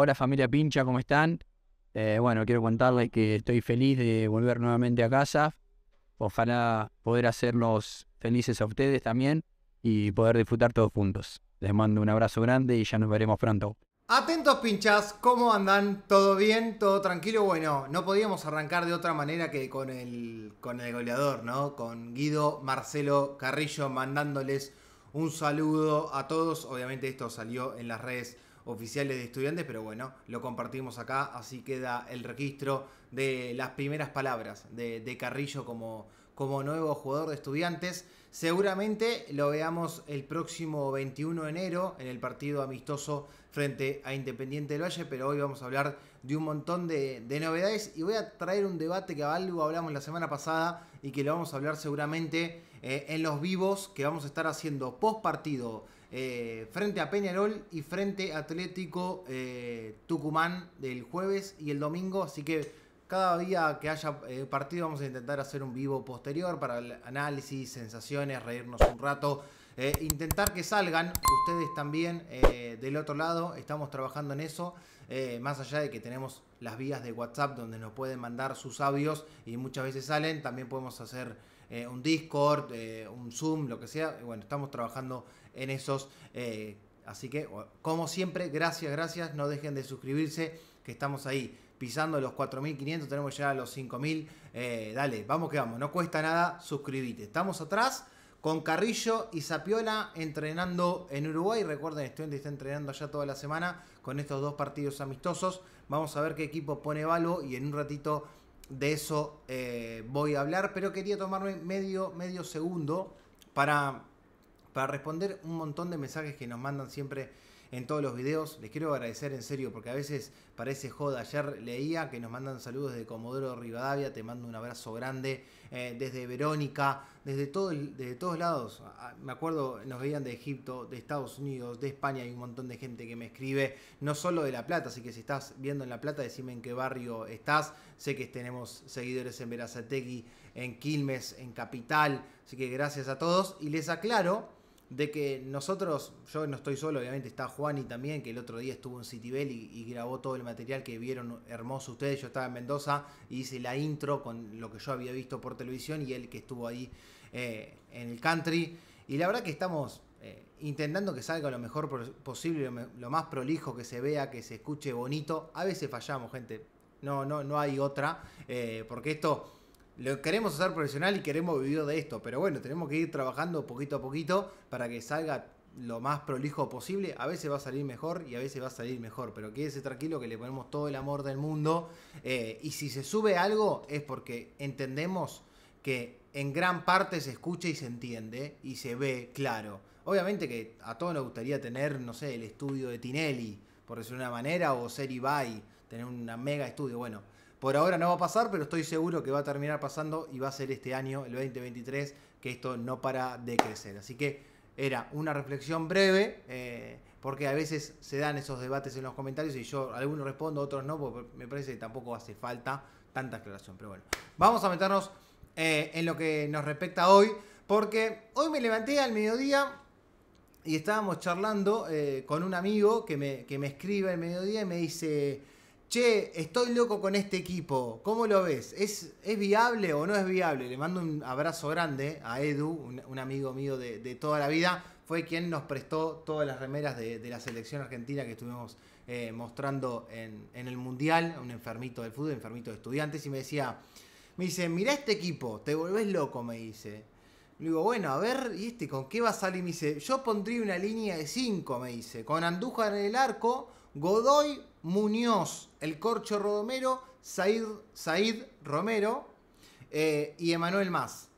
Hola familia Pincha, ¿cómo están? Eh, bueno, quiero contarles que estoy feliz de volver nuevamente a casa. Ojalá poder hacernos felices a ustedes también y poder disfrutar todos juntos. Les mando un abrazo grande y ya nos veremos pronto. Atentos pinchas, ¿cómo andan? ¿Todo bien? ¿Todo tranquilo? Bueno, no podíamos arrancar de otra manera que con el, con el goleador, ¿no? Con Guido Marcelo Carrillo mandándoles un saludo a todos. Obviamente esto salió en las redes oficiales de estudiantes, pero bueno, lo compartimos acá, así queda el registro de las primeras palabras de, Carrillo como, como nuevo jugador de estudiantes. Seguramente lo veamos el próximo 21 de enero en el partido amistoso frente a Independiente del Valle, pero hoy vamos a hablar de un montón de, novedades y voy a traer un debate que algo hablamos la semana pasada y que lo vamos a hablar seguramente eh, en los vivos que vamos a estar haciendo post partido eh, frente a Peñarol y frente Atlético eh, Tucumán del jueves y el domingo. Así que cada día que haya eh, partido vamos a intentar hacer un vivo posterior para el análisis, sensaciones, reírnos un rato. intentar que salgan ustedes también del otro lado, estamos trabajando en eso, más allá de que tenemos las vías de WhatsApp donde nos pueden mandar sus audios y muchas veces salen, también podemos hacer un Discord, un Zoom, lo que sea. Bueno, estamos trabajando en esos... Eh, así que, como siempre, gracias, gracias. No dejen de suscribirse, que estamos ahí pisando los 4.500, tenemos ya los 5.000. Eh, dale, vamos que vamos, no cuesta nada, suscríbete. Estamos atrás con Carrillo y Sapiola entrenando en Uruguay. Recuerden, Estudiantes está entrenando allá toda la semana con estos dos partidos amistosos. Vamos a ver qué equipo pone Balbo y en un ratito de eso eh, voy a hablar. Pero quería tomarme medio, medio segundo para para responder un montón de mensajes que nos mandan siempre en todos los videos. Les quiero agradecer en serio porque a veces parece joda. Ayer leía que nos mandan saludos de Comodoro Rivadavia. Te mando un abrazo grande. Eh, desde Verónica, desde, desde todos lados. Me acuerdo, nos veían de Egipto, de Estados Unidos, de España. Hay un montón de gente que me escribe. No solo de La Plata, así que si estás viendo en La Plata, decime en qué barrio estás. Sé que tenemos seguidores en Verazategui, en Quilmes, en Capital. Así que gracias a todos. Y les aclaro de que nosotros, yo no estoy solo, obviamente está y también, que el otro día estuvo en Citibel y, grabó todo el material que vieron hermoso ustedes. Yo estaba en Mendoza y hice la intro con lo que yo había visto por televisión y él que estuvo ahí eh, en el country. Y la verdad que estamos eh, intentando que salga lo mejor posible, lo, más prolijo que se vea, que se escuche bonito. A veces fallamos, gente. No, no, no hay otra, eh, porque esto lo queremos hacer profesional y queremos vivir de esto, pero bueno, tenemos que ir trabajando poquito a poquito para que salga lo más prolijo posible. A veces va a salir mejor y a veces va a salir mejor, pero quédese tranquilo que le ponemos todo el amor del mundo. Eh, y si se sube algo es porque entendemos que en gran parte se escucha y se entiende y se ve claro. Obviamente que a todos nos gustaría tener, no sé, el estudio de Tinelli, por decirlo de una manera, o ser Ibai, tener un mega estudio. Bueno, por ahora no va a pasar, pero estoy seguro que va a terminar pasando y va a ser este año, el 2023, que esto no para de crecer. Así que era una reflexión breve, eh, porque a veces se dan esos debates en los comentarios y yo algunos respondo, otros no, porque me parece que tampoco hace falta tanta aclaración. Pero bueno, vamos a meternos eh, en lo que nos respecta hoy, porque hoy me levanté al mediodía y estábamos charlando eh, con un amigo que me, que me escribe al mediodía y me dice che, estoy loco con este equipo, ¿cómo lo ves? ¿Es, ¿Es, viable o no es viable? Le mando un abrazo grande a Edu, un, amigo mío de, toda la vida, fue quien nos prestó todas las remeras de, la selección argentina que estuvimos eh, mostrando en, el Mundial, un enfermito del fútbol, enfermito de estudiantes, y me decía, me dice, mirá este equipo, te volvés loco, me dice. Le digo, bueno, a ver, ¿y este con qué va a salir? Me dice, yo pondría una línea de 5, me dice, con Andújar en el arco, Godoy, Muñoz, El Corcho Romero, Said, Said Romero eh, y Emanuel Más.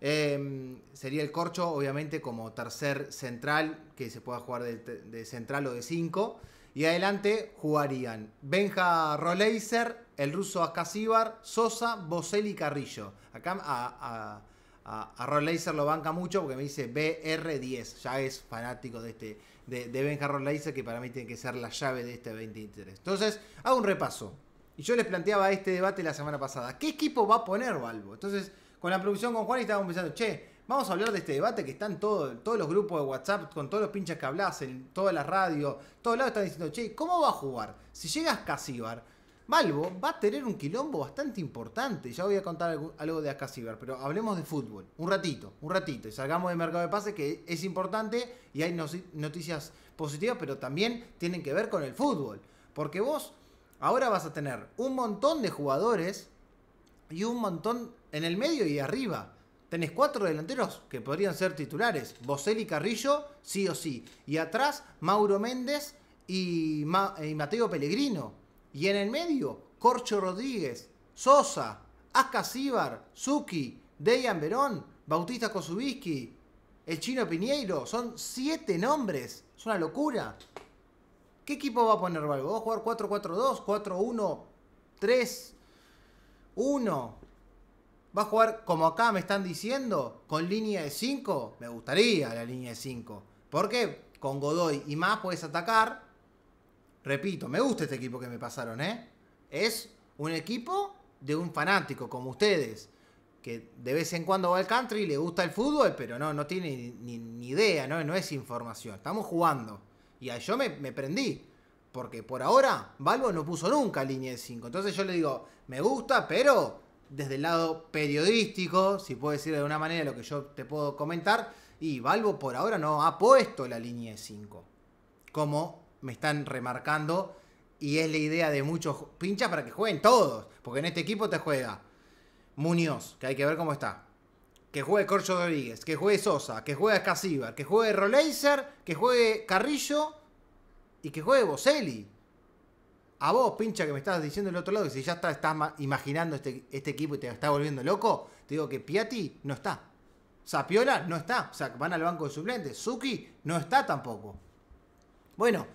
Em, sería el Corcho, obviamente, como tercer central, que se pueda jugar de, central o de 5. Y adelante jugarían Benja Roleiser, el ruso Ascasíbar, Sosa, Boselli y Carrillo. Acá a, a, lo banca mucho porque me dice BR10, ya es fanático de este de, de Laiza, que para mí tiene que ser la llave de este 2023. Entonces, hago un repaso. Y yo les planteaba este debate la semana pasada. ¿Qué equipo va a poner Balbo? Entonces, con la producción con Juan estábamos pensando, che, vamos a hablar de este debate que están todos los grupos de WhatsApp, con todos los pinches que hablas, en todas las radios, todos lados están diciendo, che, ¿cómo va a jugar? Si llegas Casibar Malvo va a tener un quilombo bastante importante. Ya voy a contar algo de acá pero hablemos de fútbol. Un ratito, un ratito. Y salgamos del mercado de pases que es importante y hay noticias positivas, pero también tienen que ver con el fútbol. Porque vos ahora vas a tener un montón de jugadores y un montón en el medio y arriba. Tenés cuatro delanteros que podrían ser titulares. Boselli Carrillo, sí o sí. Y atrás, Mauro Méndez y Mateo Pellegrino y en el medio, Corcho Rodríguez, Sosa, Aska Sibar, Suki, deian Verón, Bautista Kosubiski, el chino Piñeiro. Son siete nombres. Es una locura. ¿Qué equipo va a poner Valvo? ¿Va a jugar 4-4-2, 4-1, 3, 1? ¿Va a jugar como acá me están diciendo? ¿Con línea de 5? Me gustaría la línea de 5. ¿Por qué? con Godoy y más puedes atacar repito, me gusta este equipo que me pasaron, ¿eh? Es un equipo de un fanático como ustedes, que de vez en cuando va al country y le gusta el fútbol, pero no, no tiene ni, idea, ¿no? no es información. Estamos jugando. Y a yo me, prendí. Porque por ahora, Balbo no puso nunca línea de 5. Entonces yo le digo, me gusta, pero desde el lado periodístico, si puedo decir de una manera lo que yo te puedo comentar, y Balbo por ahora no ha puesto la línea de 5. Como me están remarcando. Y es la idea de muchos pinchas para que jueguen todos. Porque en este equipo te juega Muñoz, que hay que ver cómo está. Que juegue Corcho Rodríguez, que juegue Sosa, que juegue Escasiba. que juegue Roleiser, que juegue Carrillo y que juegue Boselli. A vos, pincha, que me estás diciendo del otro lado, que si ya está, estás imaginando este, este equipo y te está volviendo loco, te digo que Piatti no está. Sapiola no está. O sea, van al banco de suplentes. Suki no está tampoco. Bueno,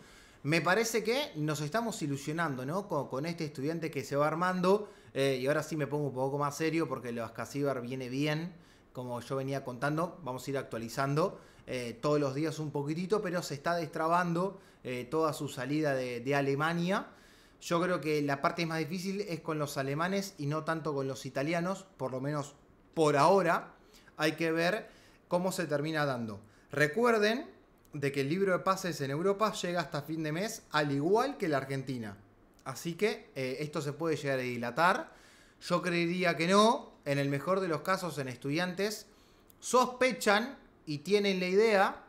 me parece que nos estamos ilusionando, ¿no? Con, este estudiante que se va armando. Eh, y ahora sí me pongo un poco más serio porque el Ascasibar viene bien. Como yo venía contando, vamos a ir actualizando eh, todos los días un poquitito, pero se está destrabando eh, toda su salida de Alemania. Yo creo que la parte más difícil es con los alemanes y no tanto con los italianos, por lo menos por ahora. Hay que ver cómo se termina dando. Recuerden de que el libro de pases en Europa llega hasta fin de mes, al igual que la Argentina. Así que eh, esto se puede llegar a dilatar. Yo creería que no. En el mejor de los casos, en estudiantes, sospechan y tienen la idea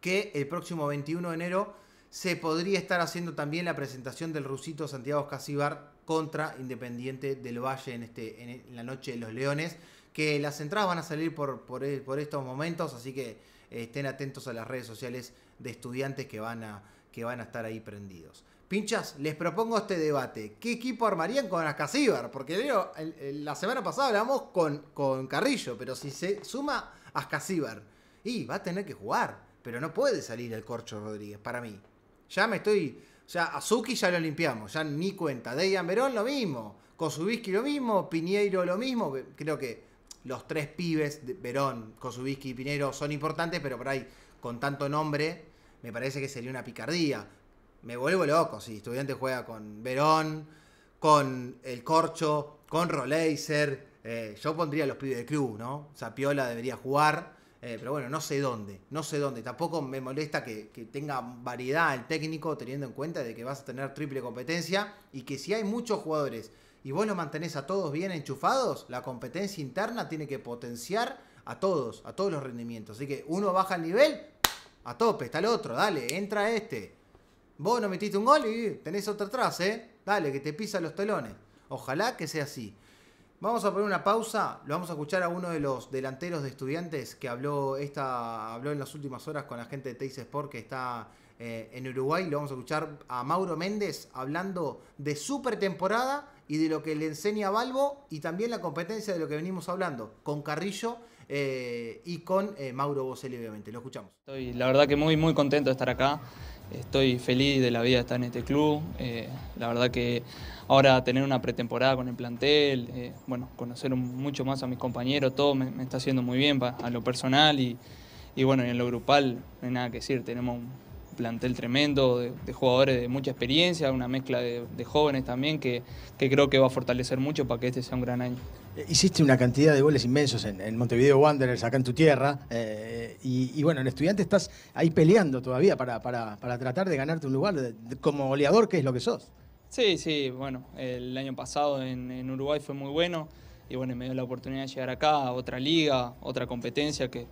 que el próximo 21 de enero se podría estar haciendo también la presentación del rusito Santiago Casíbar contra Independiente del Valle en, este, en la Noche de los Leones. Que las entradas van a salir por, por estos momentos, así que eh, estén atentos a las redes sociales de estudiantes que van a, que van a estar ahí prendidos. Pinchas, les propongo este debate. ¿Qué equipo armarían con Ascasíbar? Porque la semana pasada hablamos con, con Carrillo, pero si se suma Ascasíbar, y va a tener que jugar, pero no puede salir el Corcho Rodríguez, para mí. Ya me estoy. Ya Azuki ya lo limpiamos, ya ni cuenta. Deian Verón lo mismo, Kosubiski lo mismo, Piñeiro lo mismo. Creo que los tres pibes, Verón, Kosubisky y Pinero, son importantes, pero por ahí, con tanto nombre, me parece que sería una picardía. Me vuelvo loco si estudiante juega con Verón, con El Corcho, con Roleiser. Eh, yo pondría los pibes del club, ¿no? Sapiola debería jugar, eh, pero bueno, no sé dónde, no sé dónde. Tampoco me molesta que, que tenga variedad el técnico, teniendo en cuenta de que vas a tener triple competencia y que si hay muchos jugadores y vos lo mantenés a todos bien enchufados, la competencia interna tiene que potenciar a todos, a todos los rendimientos. Así que uno baja el nivel, a tope, está el otro, dale, entra este. Vos no metiste un gol y tenés otro atrás, ¿eh? Dale, que te pisa los telones. Ojalá que sea así. Vamos a poner una pausa, lo vamos a escuchar a uno de los delanteros de estudiantes que habló, esta, habló en las últimas horas con la gente de Teis Sport que está eh, en Uruguay. Lo vamos a escuchar a Mauro Méndez hablando de su temporada y de lo que le enseña Balbo y también la competencia de lo que venimos hablando con Carrillo eh, y con eh, Mauro Boselli, obviamente. Lo escuchamos. la verdad que muy, muy contento de estar acá. Estoy feliz de la vida de estar en este club. Eh, la verdad que ahora tener una pretemporada con el plantel, bueno, conocer mucho más a mis compañeros, todo me, está haciendo muy bien a lo personal y, bueno, en lo grupal no hay nada que decir. Tenemos un plantel tremendo de, jugadores de mucha experiencia, una mezcla de, jóvenes también que, que creo que va a fortalecer mucho para que este sea un gran año. Eh, hiciste una cantidad de goles inmensos en, Montevideo Wanderers, acá en tu tierra. Eh, y, bueno, en estudiante estás ahí peleando todavía para, para, para tratar de ganarte un lugar como goleador, que es lo que sos. Sí, sí, bueno, el año pasado en, Uruguay fue muy bueno y bueno, me dio la oportunidad de llegar acá, a otra liga, otra competencia que,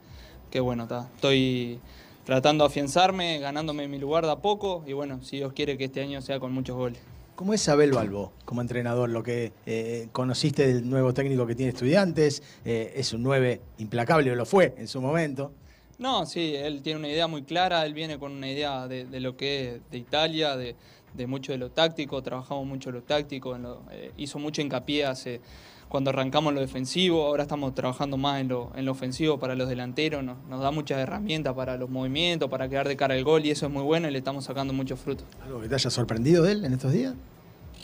que bueno, está estoy tratando de afianzarme, ganándome mi lugar de a poco y bueno, si Dios quiere que este año sea con muchos goles. ¿Cómo es Abel Balbo como entrenador? Lo que eh, conociste del nuevo técnico que tiene estudiantes, eh, es un 9 implacable, o lo fue en su momento. No, sí, él tiene una idea muy clara, él viene con una idea de, lo que es de Italia, de, mucho de lo táctico, trabajamos mucho lo táctico, eh, hizo mucho hincapié hace, cuando arrancamos lo defensivo, ahora estamos trabajando más en lo, ofensivo para los delanteros, nos, da muchas herramientas para los movimientos, para quedar de cara al gol y eso es muy bueno y le estamos sacando muchos frutos. ¿Algo que te haya sorprendido de él en estos días?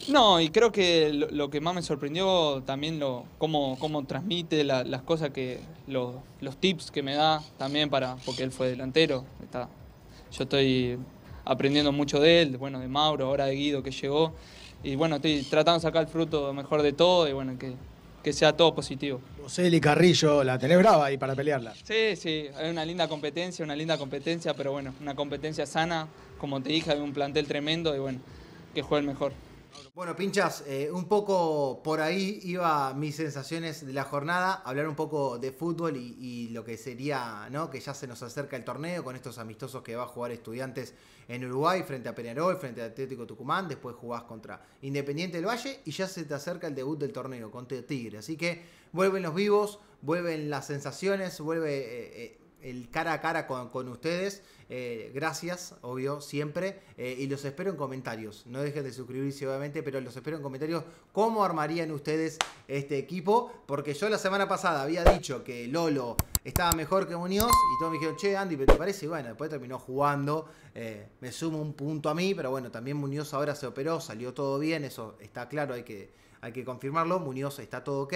No, y creo que lo, que más me sorprendió también lo cómo, transmite las cosas que los, tips que me da también para porque él fue delantero, yo estoy aprendiendo mucho de él, bueno, de Mauro, ahora de Guido que llegó y bueno, estoy tratando de sacar el fruto mejor de todo y bueno, que, sea todo positivo. y Carrillo, la tenés brava ahí para pelearla. Sí, sí, hay una linda competencia, una linda competencia, pero bueno, una competencia sana, como te dije, hay un plantel tremendo y bueno, que juegue el mejor. Bueno, pinchas, eh, un poco por ahí iba mis sensaciones de la jornada, hablar un poco de fútbol y, lo que sería, ¿no? Que ya se nos acerca el torneo con estos amistosos que va a jugar estudiantes en Uruguay frente a Peñarol, frente a Atlético Tucumán, después jugás contra Independiente del Valle y ya se te acerca el debut del torneo contra Tigre. Así que vuelven los vivos, vuelven las sensaciones, vuelve... Eh, eh, el cara a cara con, ustedes. Eh, gracias, obvio, siempre. Eh, y los espero en comentarios. No dejen de suscribirse, obviamente, pero los espero en comentarios cómo armarían ustedes este equipo. Porque yo la semana pasada había dicho que Lolo estaba mejor que Muñoz. Y todos me dijeron, che, Andy, ¿pero te parece? Y bueno, después terminó jugando. Eh, me sumo un punto a mí, pero bueno, también Muñoz ahora se operó, salió todo bien. Eso está claro, hay que hay que confirmarlo. Muñoz está todo ok.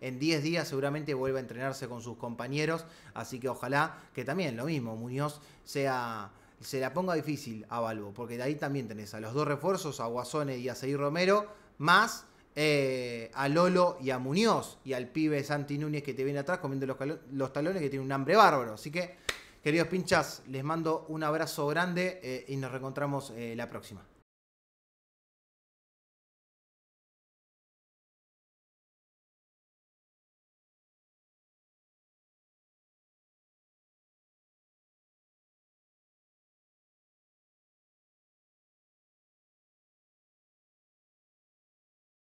En 10 días seguramente vuelve a entrenarse con sus compañeros. Así que ojalá que también lo mismo, Muñoz sea se la ponga difícil a Balbo, porque de ahí también tenés a los dos refuerzos, a Guasone y a Seguir Romero, más eh, a Lolo y a Muñoz, y al pibe Santi Núñez que te viene atrás comiendo los, talones que tiene un hambre bárbaro. Así que, queridos pinchas, les mando un abrazo grande eh, y nos reencontramos eh, la próxima.